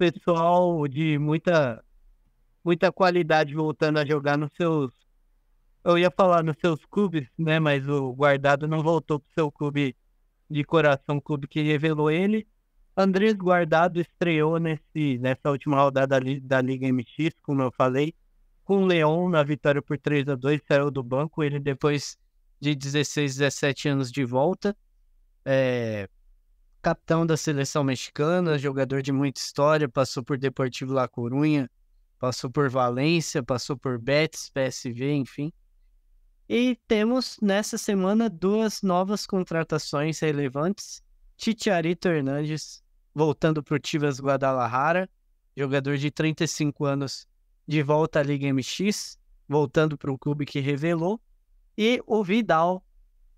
pessoal de muita, muita qualidade voltando a jogar nos seus. Eu ia falar nos seus clubes, né? Mas o guardado não voltou pro seu clube de coração, clube que revelou ele. Andrés Guardado estreou nesse, nessa última rodada da Liga MX, como eu falei, com o Leão na vitória por 3 a 2 saiu do banco. Ele, depois de 16, 17 anos de volta, é, capitão da seleção mexicana, jogador de muita história, passou por Deportivo La Coruña, passou por Valência, passou por Betis, PSV, enfim. E temos nessa semana duas novas contratações relevantes. Titiarito Hernandes, voltando para o Tivas Guadalajara, jogador de 35 anos, de volta à Liga MX, voltando para o clube que revelou. E o Vidal,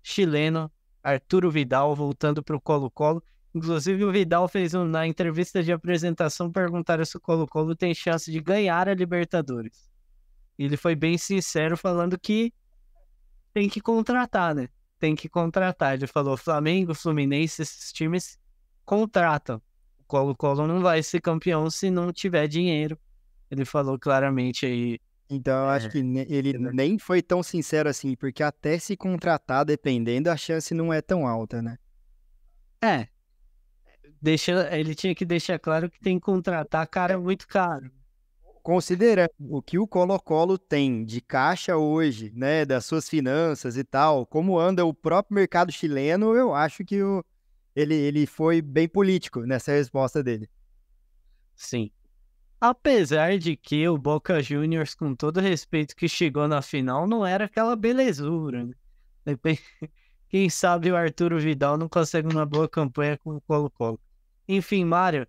chileno, Arturo Vidal, voltando para o Colo-Colo. Inclusive, o Vidal fez um, na entrevista de apresentação, perguntaram se o Colo-Colo tem chance de ganhar a Libertadores. Ele foi bem sincero falando que tem que contratar, né? Tem que contratar. Ele falou: Flamengo, Fluminense, esses times contratam. O Colo-Colo não vai ser campeão se não tiver dinheiro. Ele falou claramente aí. Então, eu acho é. que ele nem foi tão sincero assim, porque até se contratar, dependendo, a chance não é tão alta, né? É, deixa, ele tinha que deixar claro que tem que contratar cara muito caro. Considerando o que o Colo-Colo tem de caixa hoje, né, das suas finanças e tal, como anda o próprio mercado chileno, eu acho que o, ele, ele foi bem político nessa resposta dele. Sim. Apesar de que o Boca Juniors, com todo respeito que chegou na final, não era aquela belezura. Né? Quem sabe o Arturo Vidal não consegue uma boa campanha com o Colo-Colo. Enfim, Mário,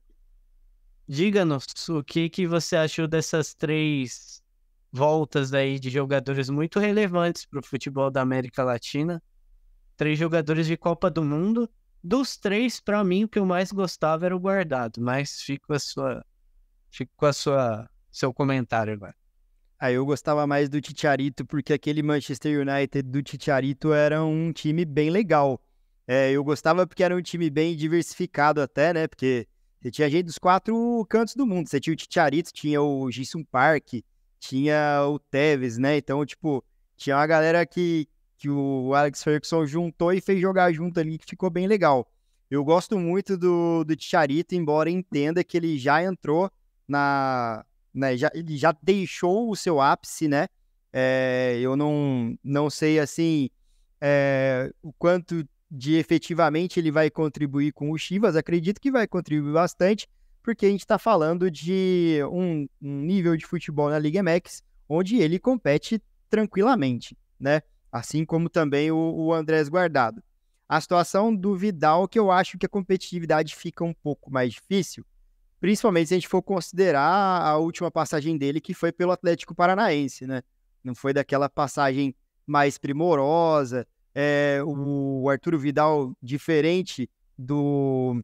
diga-nos o que, que você achou dessas três voltas aí de jogadores muito relevantes para o futebol da América Latina. Três jogadores de Copa do Mundo. Dos três, para mim, o que eu mais gostava era o guardado, mas fico a sua. Fico com a sua seu comentário agora. Ah, eu gostava mais do Titiarito, porque aquele Manchester United do Titiarito era um time bem legal. É, eu gostava porque era um time bem diversificado até, né? Porque você tinha gente dos quatro cantos do mundo. Você tinha o Ticharito, tinha o Gisson Park, tinha o Tevez, né? Então, tipo, tinha uma galera que, que o Alex Ferguson juntou e fez jogar junto ali, que ficou bem legal. Eu gosto muito do, do Ticharito, embora entenda que ele já entrou na... Né, já, ele já deixou o seu ápice, né? É, eu não, não sei, assim, é, o quanto de efetivamente ele vai contribuir com o Chivas, acredito que vai contribuir bastante, porque a gente está falando de um, um, nível de futebol na Liga MX onde ele compete tranquilamente, né? Assim como também o, o Andrés Guardado. A situação do Vidal, que eu acho que a competitividade fica um pouco mais difícil, principalmente se a gente for considerar a última passagem dele, que foi pelo Atlético Paranaense, né? Não foi daquela passagem mais primorosa, é, o Arturo Vidal, diferente do,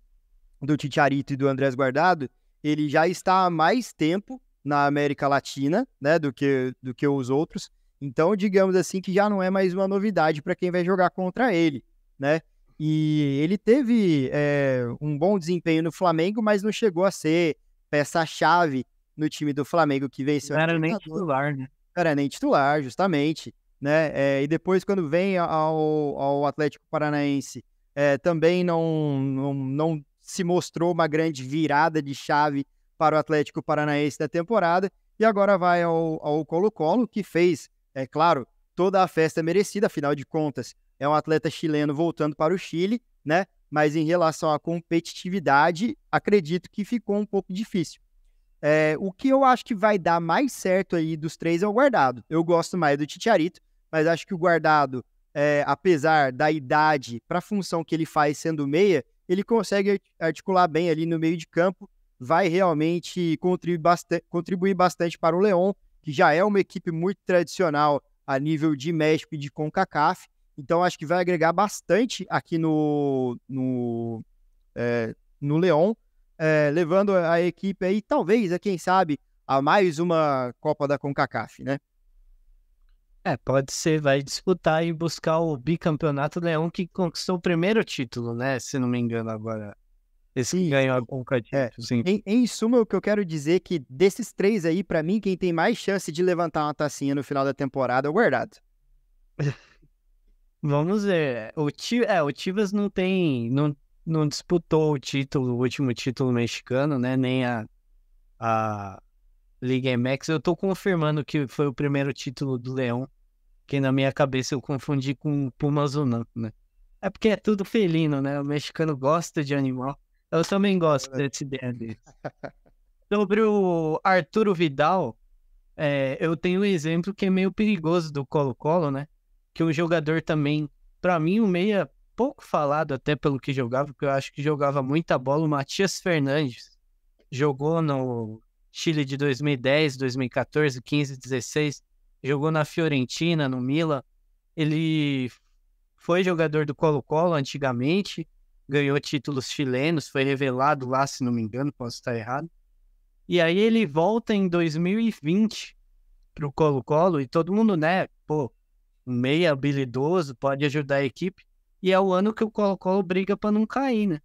do Titiarito e do Andrés Guardado, ele já está há mais tempo na América Latina né, do, que, do que os outros. Então, digamos assim que já não é mais uma novidade para quem vai jogar contra ele, né? E ele teve é, um bom desempenho no Flamengo, mas não chegou a ser peça-chave no time do Flamengo que venceu. Não era nem titular, né? Não era nem titular, justamente né? É, e depois, quando vem ao, ao Atlético Paranaense, é, também não, não, não se mostrou uma grande virada de chave para o Atlético Paranaense da temporada. E agora vai ao Colo-Colo, que fez, é claro, toda a festa merecida, afinal de contas, é um atleta chileno voltando para o Chile, né? Mas em relação à competitividade, acredito que ficou um pouco difícil. É, o que eu acho que vai dar mais certo aí dos três é o guardado. Eu gosto mais do Titiarito, mas acho que o guardado, é, apesar da idade, para a função que ele faz sendo meia, ele consegue articular bem ali no meio de campo, vai realmente contribuir bastante, contribuir bastante para o Leão, que já é uma equipe muito tradicional a nível de México e de CONCACAF, então acho que vai agregar bastante aqui no, no, é, no Leão, é, levando a equipe aí, talvez, a é, quem sabe, a mais uma Copa da CONCACAF, né? É, pode ser, vai disputar e buscar o bicampeonato Leão né? que conquistou o primeiro título, né? Se não me engano agora. Esse sim, que ganhou a Conca é, Em, em, suma, o que eu quero dizer é que desses três aí, para mim, quem tem mais chance de levantar uma tacinha no final da temporada é o Guardado. Vamos ver. O, Tiv é, o Tivas não tem. Não, não disputou o título, o último título mexicano, né? Nem a, a Liga MX. Eu tô confirmando que foi o primeiro título do Leão, que na minha cabeça eu confundi com Puma Zunan, né? É porque é tudo felino, né? O mexicano gosta de animal. Eu também gosto é. dessa ideia dele. Sobre o Arturo Vidal, é, eu tenho um exemplo que é meio perigoso do Colo-Colo, né? Que um jogador também, para mim, um meia pouco falado até pelo que jogava, porque eu acho que jogava muita bola, o Matias Fernandes. Jogou no Chile de 2010, 2014, 15, 16, jogou na Fiorentina, no Milan. Ele foi jogador do Colo-Colo antigamente, ganhou títulos chilenos, foi revelado lá, se não me engano, posso estar errado. E aí ele volta em 2020 para o Colo-Colo e todo mundo, né, pô, um meia habilidoso, pode ajudar a equipe. E é o ano que o Colo-Colo briga para não cair, né?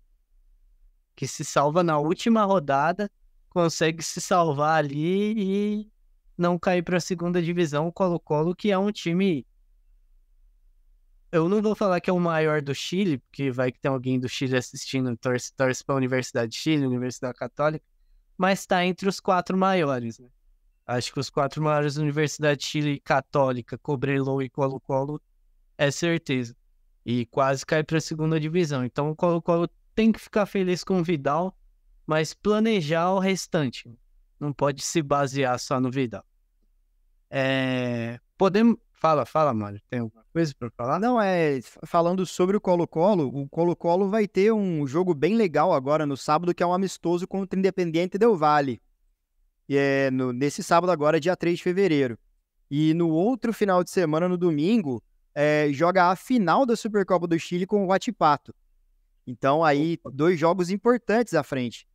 Que se salva na última rodada consegue se salvar ali e não cair para a segunda divisão, o Colo-Colo, que é um time. Eu não vou falar que é o maior do Chile, porque vai que tem alguém do Chile assistindo, torce, torce para a Universidade de Chile, Universidade Católica, mas está entre os quatro maiores. Né? Acho que os quatro maiores Universidade de Chile, Católica, Cobrelou e Colo-Colo é certeza. E quase cai para a segunda divisão. Então o Colo-Colo tem que ficar feliz com o Vidal mas planejar o restante. Não pode se basear só no Vidal. É... Podemos. Fala, fala, Mário. Tem alguma coisa para falar? Não, é. Falando sobre o Colo-Colo, o Colo-Colo vai ter um jogo bem legal agora no sábado, que é um amistoso contra o Independiente Del Vale. E é no... nesse sábado agora, dia 3 de fevereiro. E no outro final de semana, no domingo, é... joga a final da Supercopa do Chile com o Guatipato. Então, aí, dois jogos importantes à frente.